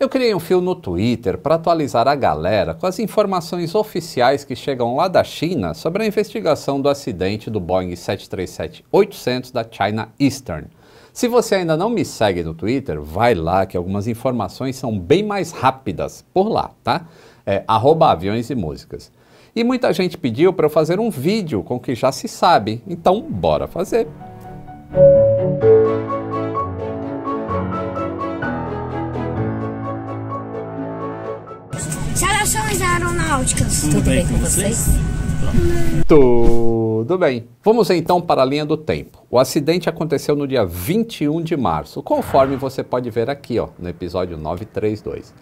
Eu criei um fio no Twitter para atualizar a galera com as informações oficiais que chegam lá da China sobre a investigação do acidente do Boeing 737-800 da China Eastern. Se você ainda não me segue no Twitter, vai lá que algumas informações são bem mais rápidas por lá, tá? É, aviões e músicas. E muita gente pediu para eu fazer um vídeo com o que já se sabe, então bora fazer! Música Tudo, Tudo bem, bem, com vocês? vocês? Tudo bem. Vamos então para a linha do tempo. O acidente aconteceu no dia 21 de março, conforme você pode ver aqui, ó, no episódio 932.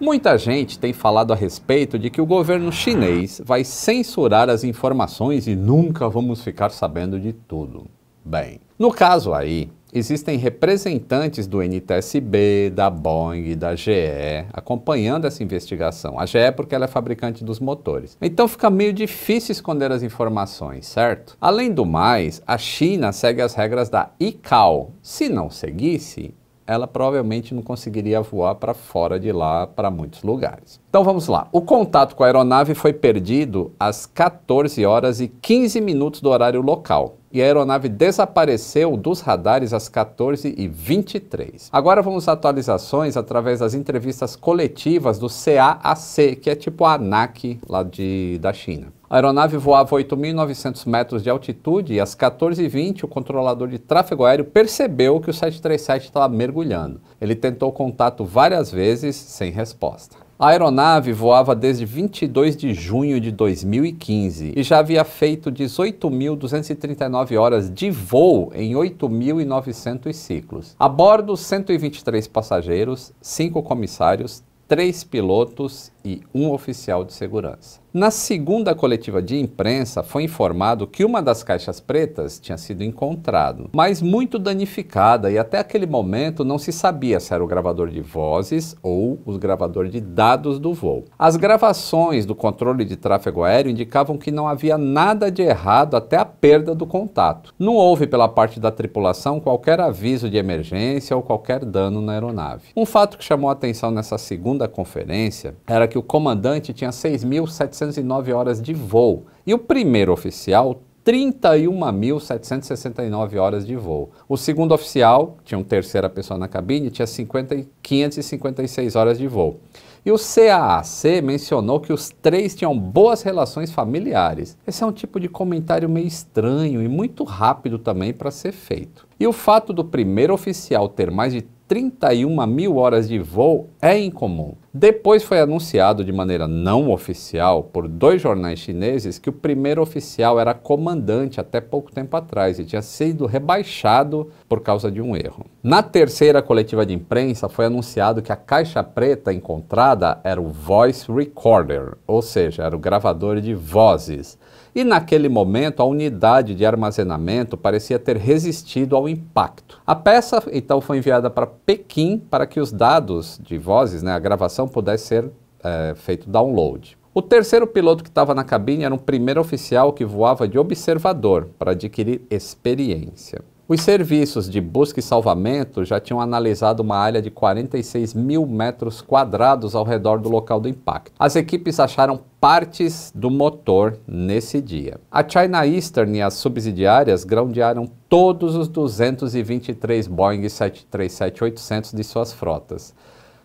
Muita gente tem falado a respeito de que o governo chinês vai censurar as informações e nunca vamos ficar sabendo de tudo. Bem, no caso aí, existem representantes do NTSB, da Boeing, da GE, acompanhando essa investigação. A GE é porque ela é fabricante dos motores. Então fica meio difícil esconder as informações, certo? Além do mais, a China segue as regras da ICAO. Se não seguisse, ela provavelmente não conseguiria voar para fora de lá, para muitos lugares. Então vamos lá. O contato com a aeronave foi perdido às 14 horas e 15 minutos do horário local e a aeronave desapareceu dos radares às 14h23. Agora vamos às atualizações através das entrevistas coletivas do CAAC, que é tipo a ANAC lá de, da China. A aeronave voava 8.900 metros de altitude e às 14h20 o controlador de tráfego aéreo percebeu que o 737 estava mergulhando. Ele tentou contato várias vezes sem resposta. A aeronave voava desde 22 de junho de 2015 e já havia feito 18.239 horas de voo em 8.900 ciclos. A bordo, 123 passageiros, 5 comissários, 3 pilotos e um oficial de segurança. Na segunda coletiva de imprensa, foi informado que uma das caixas pretas tinha sido encontrada, mas muito danificada e até aquele momento não se sabia se era o gravador de vozes ou o gravador de dados do voo. As gravações do controle de tráfego aéreo indicavam que não havia nada de errado até a perda do contato. Não houve pela parte da tripulação qualquer aviso de emergência ou qualquer dano na aeronave. Um fato que chamou a atenção nessa segunda conferência era que o comandante tinha 6.700 409 horas de voo. E o primeiro oficial, 31.769 horas de voo. O segundo oficial, tinha uma terceira pessoa na cabine, tinha 50, 556 horas de voo. E o CAAC mencionou que os três tinham boas relações familiares. Esse é um tipo de comentário meio estranho e muito rápido também para ser feito. E o fato do primeiro oficial ter mais de 31 mil horas de voo é incomum. Depois foi anunciado de maneira não oficial por dois jornais chineses que o primeiro oficial era comandante até pouco tempo atrás e tinha sido rebaixado por causa de um erro. Na terceira coletiva de imprensa foi anunciado que a caixa preta encontrada era o voice recorder, ou seja, era o gravador de vozes. E naquele momento a unidade de armazenamento parecia ter resistido ao impacto. A peça então foi enviada para Pequim para que os dados de vozes, né, a gravação pudesse ser é, feito download. O terceiro piloto que estava na cabine era um primeiro oficial que voava de observador para adquirir experiência. Os serviços de busca e salvamento já tinham analisado uma área de 46 mil metros quadrados ao redor do local do impacto. As equipes acharam partes do motor nesse dia. A China Eastern e as subsidiárias grandearam todos os 223 Boeing 737-800 de suas frotas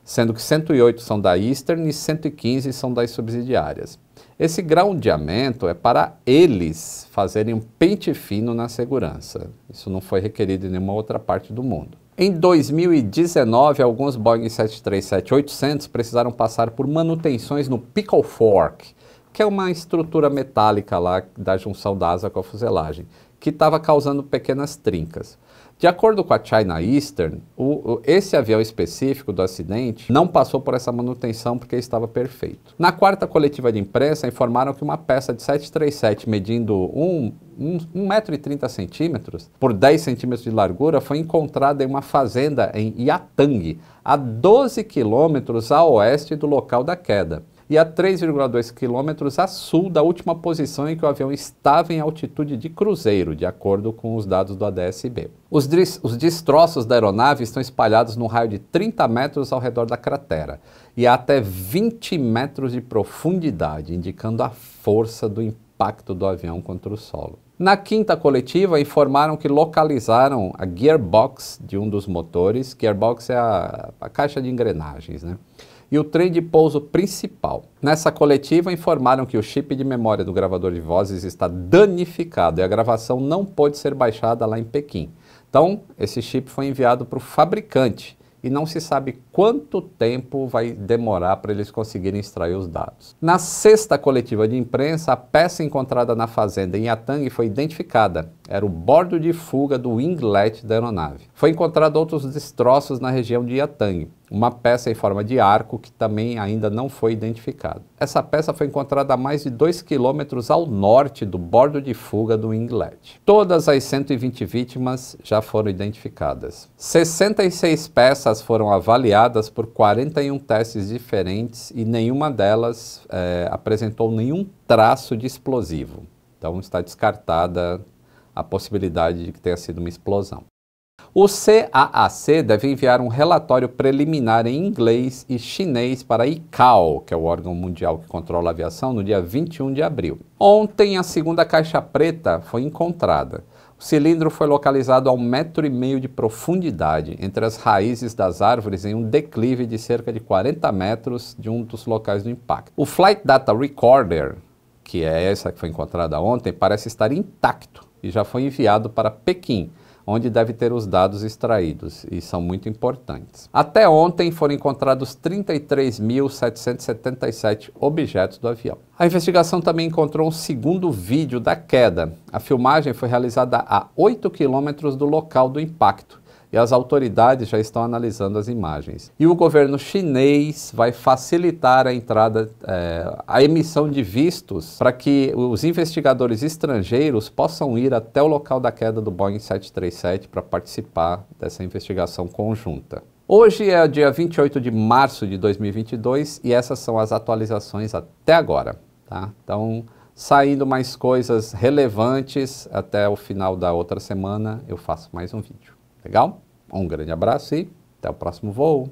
sendo que 108 são da Eastern e 115 são das subsidiárias. Esse graudeamento é para eles fazerem um pente fino na segurança. Isso não foi requerido em nenhuma outra parte do mundo. Em 2019, alguns Boeing 737-800 precisaram passar por manutenções no pickle fork, que é uma estrutura metálica lá da junção da asa com a fuselagem, que estava causando pequenas trincas. De acordo com a China Eastern, o, o, esse avião específico do acidente não passou por essa manutenção porque estava perfeito. Na quarta coletiva de imprensa, informaram que uma peça de 737 medindo 1,30 m um, um centímetros por 10 centímetros de largura foi encontrada em uma fazenda em Yatang, a 12 quilômetros a oeste do local da queda e a 3,2 quilômetros a sul da última posição em que o avião estava em altitude de cruzeiro, de acordo com os dados do ADSB. Os, os destroços da aeronave estão espalhados num raio de 30 metros ao redor da cratera e a até 20 metros de profundidade, indicando a força do impacto do avião contra o solo. Na quinta coletiva, informaram que localizaram a gearbox de um dos motores. Gearbox é a, a caixa de engrenagens, né? e o trem de pouso principal. Nessa coletiva, informaram que o chip de memória do gravador de vozes está danificado e a gravação não pôde ser baixada lá em Pequim. Então, esse chip foi enviado para o fabricante e não se sabe quanto tempo vai demorar para eles conseguirem extrair os dados. Na sexta coletiva de imprensa, a peça encontrada na fazenda em Yatang foi identificada era o bordo de fuga do winglet da aeronave. Foi encontrado outros destroços na região de Yatang, uma peça em forma de arco que também ainda não foi identificada. Essa peça foi encontrada a mais de 2 quilômetros ao norte do bordo de fuga do winglet. Todas as 120 vítimas já foram identificadas. 66 peças foram avaliadas por 41 testes diferentes e nenhuma delas é, apresentou nenhum traço de explosivo. Então está descartada a possibilidade de que tenha sido uma explosão. O CAAC deve enviar um relatório preliminar em inglês e chinês para a ICAO, que é o órgão mundial que controla a aviação, no dia 21 de abril. Ontem, a segunda caixa preta foi encontrada. O cilindro foi localizado a um metro e meio de profundidade entre as raízes das árvores em um declive de cerca de 40 metros de um dos locais do impacto. O Flight Data Recorder, que é essa que foi encontrada ontem, parece estar intacto e já foi enviado para Pequim, onde deve ter os dados extraídos, e são muito importantes. Até ontem foram encontrados 33.777 objetos do avião. A investigação também encontrou um segundo vídeo da queda. A filmagem foi realizada a 8 quilômetros do local do impacto e as autoridades já estão analisando as imagens. E o governo chinês vai facilitar a entrada, é, a emissão de vistos para que os investigadores estrangeiros possam ir até o local da queda do Boeing 737 para participar dessa investigação conjunta. Hoje é o dia 28 de março de 2022 e essas são as atualizações até agora. Tá? Então, saindo mais coisas relevantes até o final da outra semana, eu faço mais um vídeo. Legal? Um grande abraço e até o próximo voo.